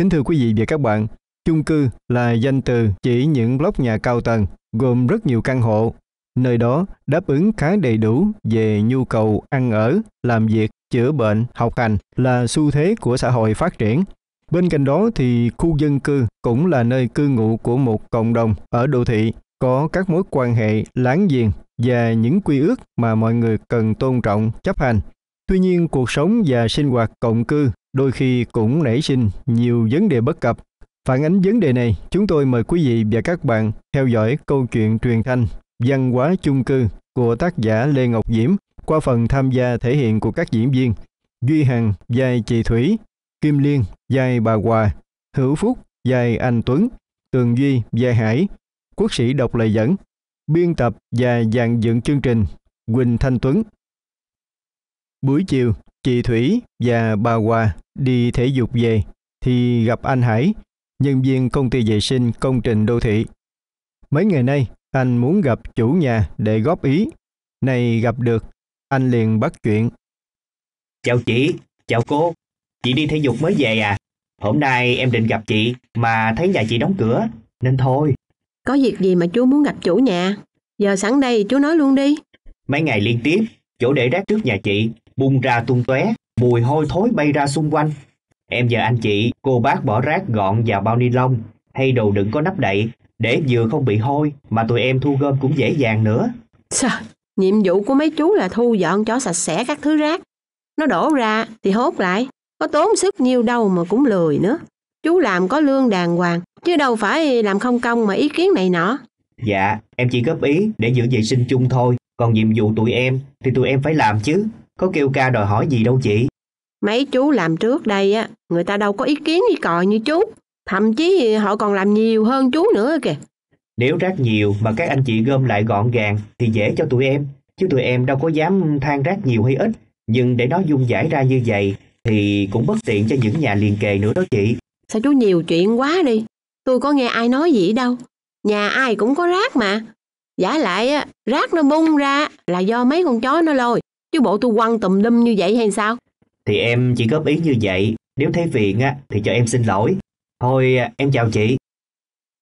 Kính thưa quý vị và các bạn, chung cư là danh từ chỉ những block nhà cao tầng gồm rất nhiều căn hộ, nơi đó đáp ứng khá đầy đủ về nhu cầu ăn ở, làm việc, chữa bệnh, học hành là xu thế của xã hội phát triển. Bên cạnh đó thì khu dân cư cũng là nơi cư ngụ của một cộng đồng ở đô thị có các mối quan hệ láng giềng và những quy ước mà mọi người cần tôn trọng, chấp hành. Tuy nhiên, cuộc sống và sinh hoạt cộng cư đôi khi cũng nảy sinh nhiều vấn đề bất cập. Phản ánh vấn đề này, chúng tôi mời quý vị và các bạn theo dõi câu chuyện truyền thanh Văn hóa chung cư của tác giả Lê Ngọc Diễm qua phần tham gia thể hiện của các diễn viên Duy Hằng Dài chị Thủy, Kim Liên Dài bà Hòa, Hữu Phúc Dài anh Tuấn, Tường Duy Dài Hải, Quốc sĩ đọc lời dẫn, biên tập và dàn dựng chương trình Quỳnh Thanh Tuấn. Buổi chiều, Chị Thủy và bà Hòa đi thể dục về thì gặp anh Hải, nhân viên công ty vệ sinh công trình đô thị. Mấy ngày nay, anh muốn gặp chủ nhà để góp ý. Này gặp được, anh liền bắt chuyện. Chào chị, chào cô. Chị đi thể dục mới về à? Hôm nay em định gặp chị mà thấy nhà chị đóng cửa, nên thôi. Có việc gì mà chú muốn gặp chủ nhà? Giờ sẵn đây chú nói luôn đi. Mấy ngày liên tiếp, chỗ để rác trước nhà chị bung ra tung tóe, mùi hôi thối bay ra xung quanh. Em và anh chị, cô bác bỏ rác gọn vào bao ni lông hay đồ đựng có nắp đậy để vừa không bị hôi mà tụi em thu gom cũng dễ dàng nữa. Sao? Nhiệm vụ của mấy chú là thu dọn cho sạch sẽ các thứ rác. Nó đổ ra thì hốt lại, có tốn sức nhiêu đâu mà cũng lười nữa. Chú làm có lương đàng hoàng, chứ đâu phải làm không công mà ý kiến này nọ. Dạ, em chỉ góp ý để giữ vệ sinh chung thôi. Còn nhiệm vụ tụi em thì tụi em phải làm chứ. Có kêu ca đòi hỏi gì đâu chị. Mấy chú làm trước đây á, người ta đâu có ý kiến gì còi như chú. Thậm chí họ còn làm nhiều hơn chú nữa kìa. Nếu rác nhiều mà các anh chị gom lại gọn gàng thì dễ cho tụi em. Chứ tụi em đâu có dám than rác nhiều hay ít. Nhưng để nó dung giải ra như vậy thì cũng bất tiện cho những nhà liền kề nữa đó chị. Sao chú nhiều chuyện quá đi. Tôi có nghe ai nói gì đâu. Nhà ai cũng có rác mà. Giả lại á, rác nó bung ra là do mấy con chó nó lôi. Chứ bộ tôi quăng tùm lum như vậy hay sao? Thì em chỉ góp ý như vậy, nếu thấy phiền á thì cho em xin lỗi. Thôi em chào chị.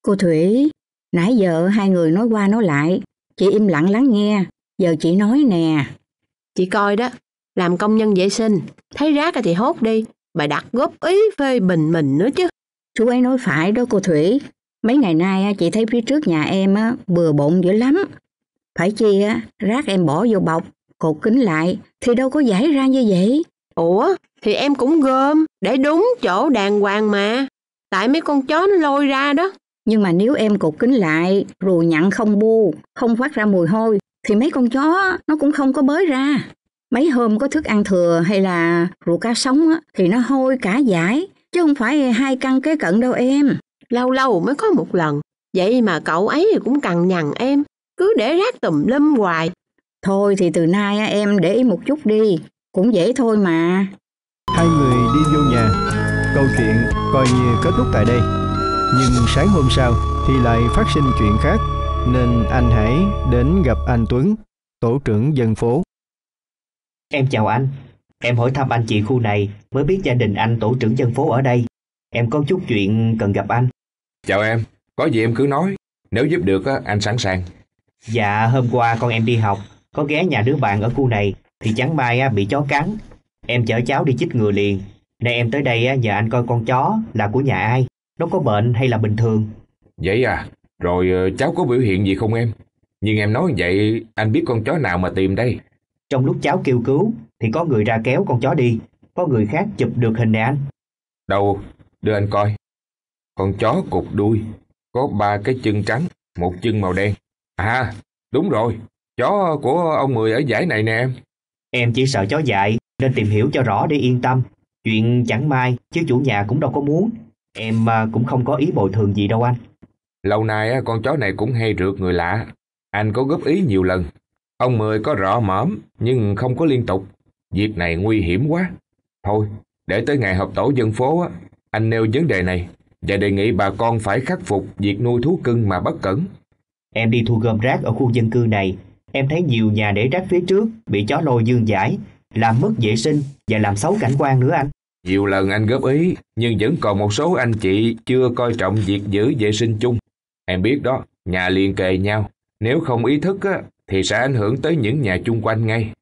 Cô Thủy, nãy giờ hai người nói qua nói lại, chị im lặng lắng nghe, giờ chị nói nè. Chị coi đó, làm công nhân vệ sinh, thấy rác thì hốt đi, bà đặt góp ý phê bình mình nữa chứ. Chú ấy nói phải đó cô Thủy, mấy ngày nay chị thấy phía trước nhà em á, bừa bộn dữ lắm. Phải chi á, rác em bỏ vô bọc Cột kính lại thì đâu có giải ra như vậy. Ủa, thì em cũng gom, để đúng chỗ đàng hoàng mà. Tại mấy con chó nó lôi ra đó. Nhưng mà nếu em cột kính lại, rồi nhặn không bu, không phát ra mùi hôi, thì mấy con chó nó cũng không có bới ra. Mấy hôm có thức ăn thừa hay là rượu cá sống á, thì nó hôi cả giải, chứ không phải hai căn kế cận đâu em. Lâu lâu mới có một lần, vậy mà cậu ấy cũng cằn nhằn em, cứ để rác tùm lum hoài, Thôi thì từ nay em để ý một chút đi, cũng dễ thôi mà. Hai người đi vô nhà, câu chuyện coi như kết thúc tại đây. Nhưng sáng hôm sau thì lại phát sinh chuyện khác, nên anh Hải đến gặp anh Tuấn, tổ trưởng dân phố. Em chào anh, em hỏi thăm anh chị khu này mới biết gia đình anh tổ trưởng dân phố ở đây. Em có chút chuyện cần gặp anh. Chào em, có gì em cứ nói, nếu giúp được anh sẵn sàng. Dạ hôm qua con em đi học có ghé nhà đứa bạn ở khu này thì chẳng may bị chó cắn. Em chở cháu đi chích ngừa liền. Nên em tới đây nhờ anh coi con chó là của nhà ai, nó có bệnh hay là bình thường. Vậy à, rồi ờ, cháu có biểu hiện gì không em? Nhưng em nói vậy anh biết con chó nào mà tìm đây. Trong lúc cháu kêu cứu thì có người ra kéo con chó đi, có người khác chụp được hình này anh. Đâu, đưa anh coi. Con chó cục đuôi, có ba cái chân trắng, một chân màu đen. À, đúng rồi, Chó của ông Mười ở giải này nè em. Em chỉ sợ chó dại nên tìm hiểu cho rõ để yên tâm. Chuyện chẳng may chứ chủ nhà cũng đâu có muốn. Em à, cũng không có ý bồi thường gì đâu anh. Lâu nay con chó này cũng hay rượt người lạ. Anh có góp ý nhiều lần. Ông Mười có rõ mõm nhưng không có liên tục. Việc này nguy hiểm quá. Thôi, để tới ngày họp tổ dân phố, anh nêu vấn đề này và đề nghị bà con phải khắc phục việc nuôi thú cưng mà bất cẩn. Em đi thu gom rác ở khu dân cư này em thấy nhiều nhà để rác phía trước bị chó lôi dương giải, làm mất vệ sinh và làm xấu cảnh quan nữa anh. Nhiều lần anh góp ý, nhưng vẫn còn một số anh chị chưa coi trọng việc giữ vệ sinh chung. Em biết đó, nhà liền kề nhau, nếu không ý thức á, thì sẽ ảnh hưởng tới những nhà chung quanh ngay.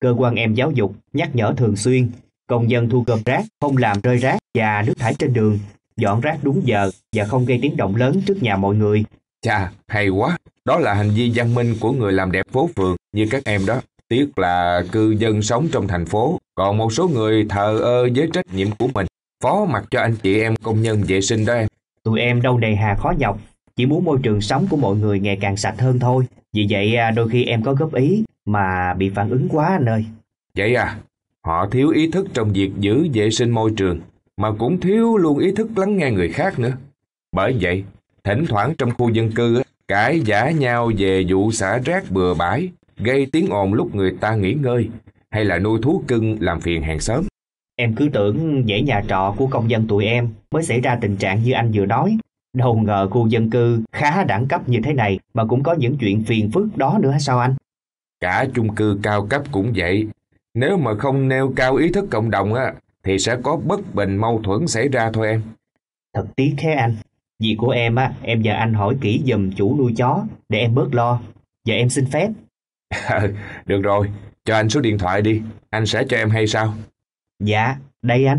Cơ quan em giáo dục nhắc nhở thường xuyên, công dân thu gom rác, không làm rơi rác và nước thải trên đường, dọn rác đúng giờ và không gây tiếng động lớn trước nhà mọi người. Chà, hay quá, đó là hành vi văn minh của người làm đẹp phố phường như các em đó. Tiếc là cư dân sống trong thành phố, còn một số người thờ ơ với trách nhiệm của mình, phó mặc cho anh chị em công nhân vệ sinh đó em. Tụi em đâu đầy hà khó nhọc, chỉ muốn môi trường sống của mọi người ngày càng sạch hơn thôi. Vì vậy à, đôi khi em có góp ý mà bị phản ứng quá anh ơi. Vậy à, họ thiếu ý thức trong việc giữ vệ sinh môi trường, mà cũng thiếu luôn ý thức lắng nghe người khác nữa. Bởi vậy, thỉnh thoảng trong khu dân cư á cãi giả nhau về vụ xả rác bừa bãi, gây tiếng ồn lúc người ta nghỉ ngơi, hay là nuôi thú cưng làm phiền hàng xóm. Em cứ tưởng dãy nhà trọ của công dân tụi em mới xảy ra tình trạng như anh vừa nói. Đâu ngờ khu dân cư khá đẳng cấp như thế này mà cũng có những chuyện phiền phức đó nữa hả sao anh? Cả chung cư cao cấp cũng vậy. Nếu mà không nêu cao ý thức cộng đồng á, thì sẽ có bất bình mâu thuẫn xảy ra thôi em. Thật tiếc thế anh. Vì của em á, em nhờ anh hỏi kỹ dùm chủ nuôi chó để em bớt lo. giờ em xin phép. Ừ, được rồi, cho anh số điện thoại đi, anh sẽ cho em hay sao? Dạ, đây anh.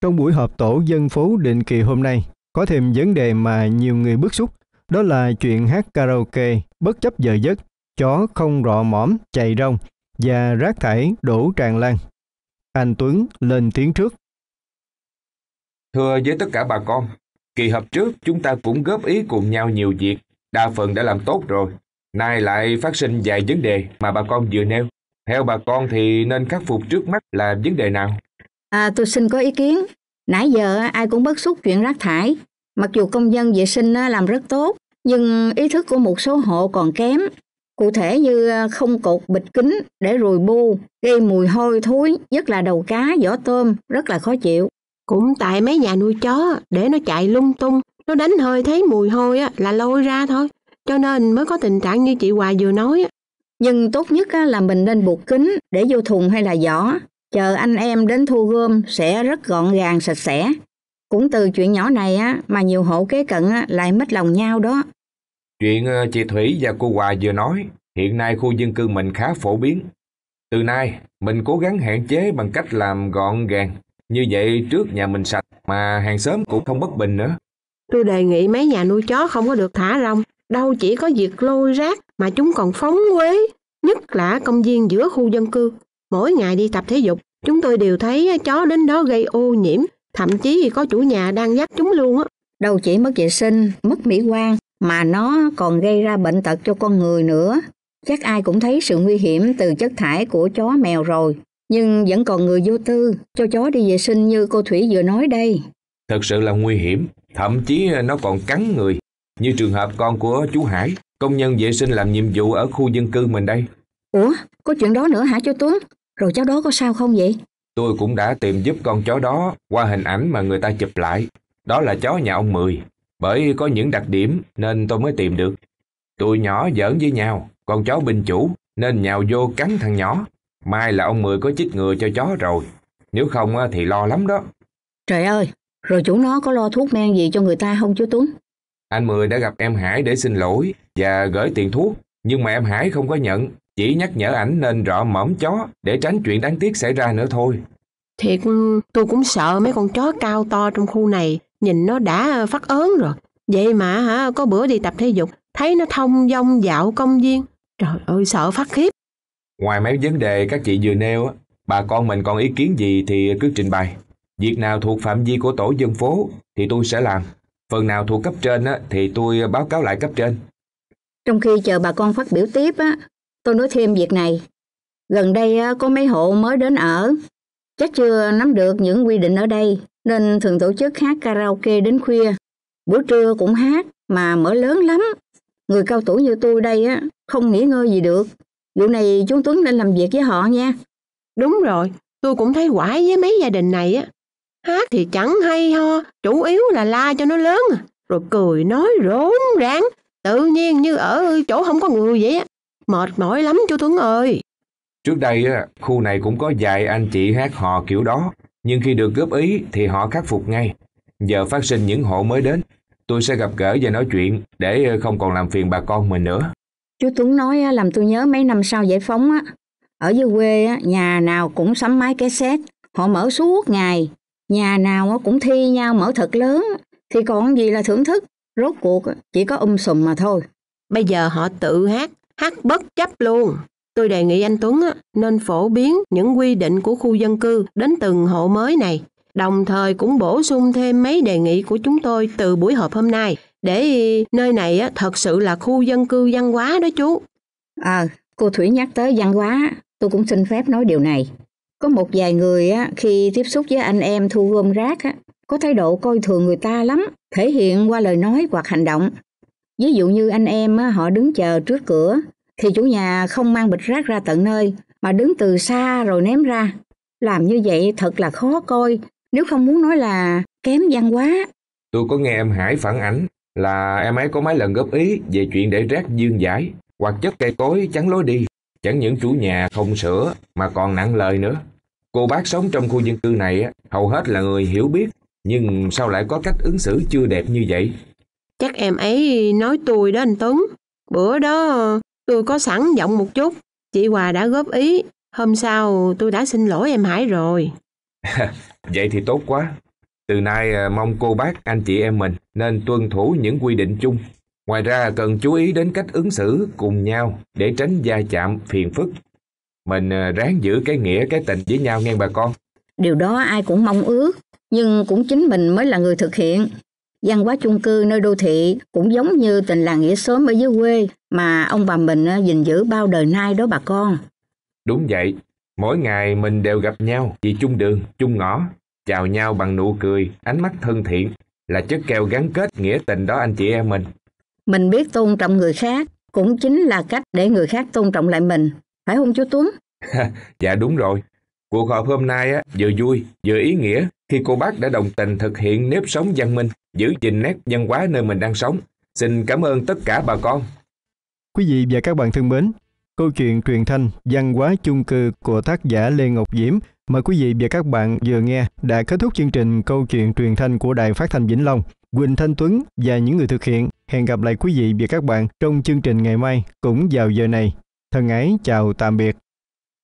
Trong buổi họp tổ dân phố định kỳ hôm nay, có thêm vấn đề mà nhiều người bức xúc, đó là chuyện hát karaoke bất chấp giờ giấc, chó không rọ mõm, chạy rong và rác thải đổ tràn lan. Anh Tuấn lên tiếng trước. Thưa với tất cả bà con, Kỳ họp trước chúng ta cũng góp ý cùng nhau nhiều việc, đa phần đã làm tốt rồi. Nay lại phát sinh vài vấn đề mà bà con vừa nêu. Theo bà con thì nên khắc phục trước mắt là vấn đề nào? À, tôi xin có ý kiến. Nãy giờ ai cũng bất xúc chuyện rác thải. Mặc dù công dân vệ sinh làm rất tốt, nhưng ý thức của một số hộ còn kém. Cụ thể như à, không cột bịch kính để rùi bu, gây mùi hôi thối, nhất là đầu cá, vỏ tôm, rất là khó chịu. Cũng tại mấy nhà nuôi chó, để nó chạy lung tung, nó đánh hơi thấy mùi hôi á, là lôi ra thôi, cho nên mới có tình trạng như chị Hoài vừa nói. Nhưng tốt nhất á, là mình nên buộc kính để vô thùng hay là giỏ, chờ anh em đến thu gom sẽ rất gọn gàng sạch sẽ. Cũng từ chuyện nhỏ này á mà nhiều hộ kế cận lại mất lòng nhau đó. Chuyện ờ, chị Thủy và cô Hòa vừa nói, hiện nay khu dân cư mình khá phổ biến. Từ nay, mình cố gắng hạn chế bằng cách làm gọn gàng, như vậy trước nhà mình sạch mà hàng xóm cũng không bất bình nữa. Tôi đề nghị mấy nhà nuôi chó không có được thả rong, đâu chỉ có việc lôi rác mà chúng còn phóng quế, nhất là công viên giữa khu dân cư. Mỗi ngày đi tập thể dục, chúng tôi đều thấy chó đến đó gây ô nhiễm, thậm chí có chủ nhà đang dắt chúng luôn á. Đâu chỉ mất vệ sinh, mất mỹ quan mà nó còn gây ra bệnh tật cho con người nữa. Chắc ai cũng thấy sự nguy hiểm từ chất thải của chó mèo rồi. Nhưng vẫn còn người vô tư cho chó đi vệ sinh như cô Thủy vừa nói đây. Thật sự là nguy hiểm, thậm chí nó còn cắn người. Như trường hợp con của chú Hải, công nhân vệ sinh làm nhiệm vụ ở khu dân cư mình đây. Ủa, có chuyện đó nữa hả chú Tuấn? Rồi cháu đó có sao không vậy? Tôi cũng đã tìm giúp con chó đó qua hình ảnh mà người ta chụp lại. Đó là chó nhà ông Mười. Bởi có những đặc điểm nên tôi mới tìm được. Tụi nhỏ giỡn với nhau, con chó bình chủ nên nhào vô cắn thằng nhỏ mai là ông Mười có chích ngừa cho chó rồi, nếu không thì lo lắm đó. Trời ơi, rồi chủ nó có lo thuốc men gì cho người ta không chú Tuấn? Anh Mười đã gặp em Hải để xin lỗi và gửi tiền thuốc, nhưng mà em Hải không có nhận, chỉ nhắc nhở ảnh nên rõ mõm chó để tránh chuyện đáng tiếc xảy ra nữa thôi. Thiệt, tôi cũng sợ mấy con chó cao to trong khu này, nhìn nó đã phát ớn rồi. Vậy mà hả, có bữa đi tập thể dục, thấy nó thông dong dạo công viên. Trời ơi, sợ phát khiếp. Ngoài mấy vấn đề các chị vừa nêu, bà con mình còn ý kiến gì thì cứ trình bày. Việc nào thuộc phạm vi của tổ dân phố thì tôi sẽ làm. Phần nào thuộc cấp trên thì tôi báo cáo lại cấp trên. Trong khi chờ bà con phát biểu tiếp, tôi nói thêm việc này. Gần đây có mấy hộ mới đến ở, chắc chưa nắm được những quy định ở đây nên thường tổ chức hát karaoke đến khuya. Buổi trưa cũng hát mà mở lớn lắm. Người cao tuổi như tôi đây á không nghỉ ngơi gì được. Vụ này chú Tuấn nên làm việc với họ nha. Đúng rồi, tôi cũng thấy quải với mấy gia đình này á. Hát thì chẳng hay ho, chủ yếu là la cho nó lớn Rồi cười nói rốn ráng, tự nhiên như ở chỗ không có người vậy á. Mệt mỏi lắm chú Tuấn ơi. Trước đây á, khu này cũng có vài anh chị hát hò kiểu đó, nhưng khi được góp ý thì họ khắc phục ngay. Giờ phát sinh những hộ mới đến, tôi sẽ gặp gỡ và nói chuyện để không còn làm phiền bà con mình nữa. Chú Tuấn nói làm tôi nhớ mấy năm sau giải phóng á, ở dưới quê nhà nào cũng sắm máy cái xét, họ mở suốt ngày, nhà nào cũng thi nhau mở thật lớn, thì còn gì là thưởng thức, rốt cuộc chỉ có um sùm mà thôi. Bây giờ họ tự hát, hát bất chấp luôn. Tôi đề nghị anh Tuấn nên phổ biến những quy định của khu dân cư đến từng hộ mới này, đồng thời cũng bổ sung thêm mấy đề nghị của chúng tôi từ buổi họp hôm nay để nơi này thật sự là khu dân cư văn hóa đó chú. Ờ, à, cô Thủy nhắc tới văn hóa, tôi cũng xin phép nói điều này. Có một vài người á, khi tiếp xúc với anh em thu gom rác á, có thái độ coi thường người ta lắm, thể hiện qua lời nói hoặc hành động. Ví dụ như anh em á, họ đứng chờ trước cửa, thì chủ nhà không mang bịch rác ra tận nơi, mà đứng từ xa rồi ném ra. Làm như vậy thật là khó coi, nếu không muốn nói là kém văn hóa. Tôi có nghe em Hải phản ánh là em ấy có mấy lần góp ý về chuyện để rác dương giải hoặc chất cây cối chắn lối đi. Chẳng những chủ nhà không sửa mà còn nặng lời nữa. Cô bác sống trong khu dân cư này hầu hết là người hiểu biết nhưng sao lại có cách ứng xử chưa đẹp như vậy? Chắc em ấy nói tôi đó anh Tuấn. Bữa đó tôi có sẵn giọng một chút. Chị Hòa đã góp ý. Hôm sau tôi đã xin lỗi em Hải rồi. Vậy thì tốt quá. Từ nay à, mong cô bác anh chị em mình nên tuân thủ những quy định chung. Ngoài ra cần chú ý đến cách ứng xử cùng nhau để tránh gia chạm phiền phức. Mình à, ráng giữ cái nghĩa cái tình với nhau nghe bà con. Điều đó ai cũng mong ước, nhưng cũng chính mình mới là người thực hiện. Văn hóa chung cư nơi đô thị cũng giống như tình làng nghĩa xóm ở dưới quê mà ông bà mình à, gìn giữ bao đời nay đó bà con. Đúng vậy, mỗi ngày mình đều gặp nhau vì chung đường, chung ngõ, chào nhau bằng nụ cười, ánh mắt thân thiện là chất keo gắn kết nghĩa tình đó anh chị em mình. Mình biết tôn trọng người khác cũng chính là cách để người khác tôn trọng lại mình, phải không chú Tuấn? dạ đúng rồi. Cuộc họp hôm nay á, vừa vui vừa ý nghĩa khi cô bác đã đồng tình thực hiện nếp sống văn minh, giữ gìn nét văn hóa nơi mình đang sống. Xin cảm ơn tất cả bà con. Quý vị và các bạn thân mến, câu chuyện truyền thanh văn hóa chung cư của tác giả Lê Ngọc Diễm Mời quý vị và các bạn vừa nghe đã kết thúc chương trình câu chuyện truyền thanh của Đài Phát thanh Vĩnh Long. Quỳnh Thanh Tuấn và những người thực hiện hẹn gặp lại quý vị và các bạn trong chương trình ngày mai cũng vào giờ này. Thân ái chào tạm biệt.